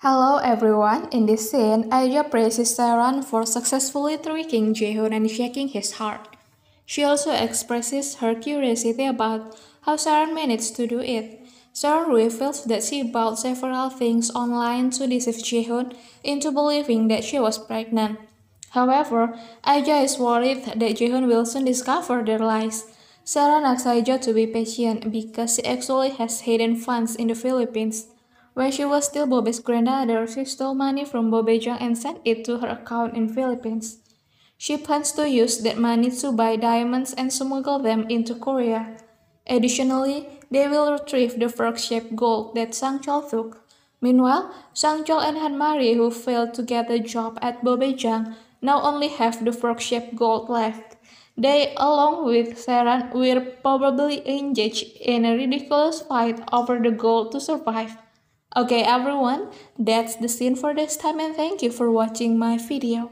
Hello everyone, in this scene, Aja praises Saran for successfully tricking Jehun and shaking his heart. She also expresses her curiosity about how Saran managed to do it. Saran reveals that she bought several things online to deceive Jehun into believing that she was pregnant. However, Aja is worried that Jehun will soon discover their lies. Saran asks Aja to be patient because she actually has hidden funds in the Philippines. When she was still Bobby's granddaughter, she stole money from Bobejang and sent it to her account in Philippines. She plans to use that money to buy diamonds and smuggle them into Korea. Additionally, they will retrieve the frog shaped gold that Sang Chol took. Meanwhile, Sang Chol and Han Mari, who failed to get a job at Bobejang, now only have the frog shaped gold left. They, along with Seran, will probably engage in a ridiculous fight over the gold to survive. Okay everyone, that's the scene for this time and thank you for watching my video.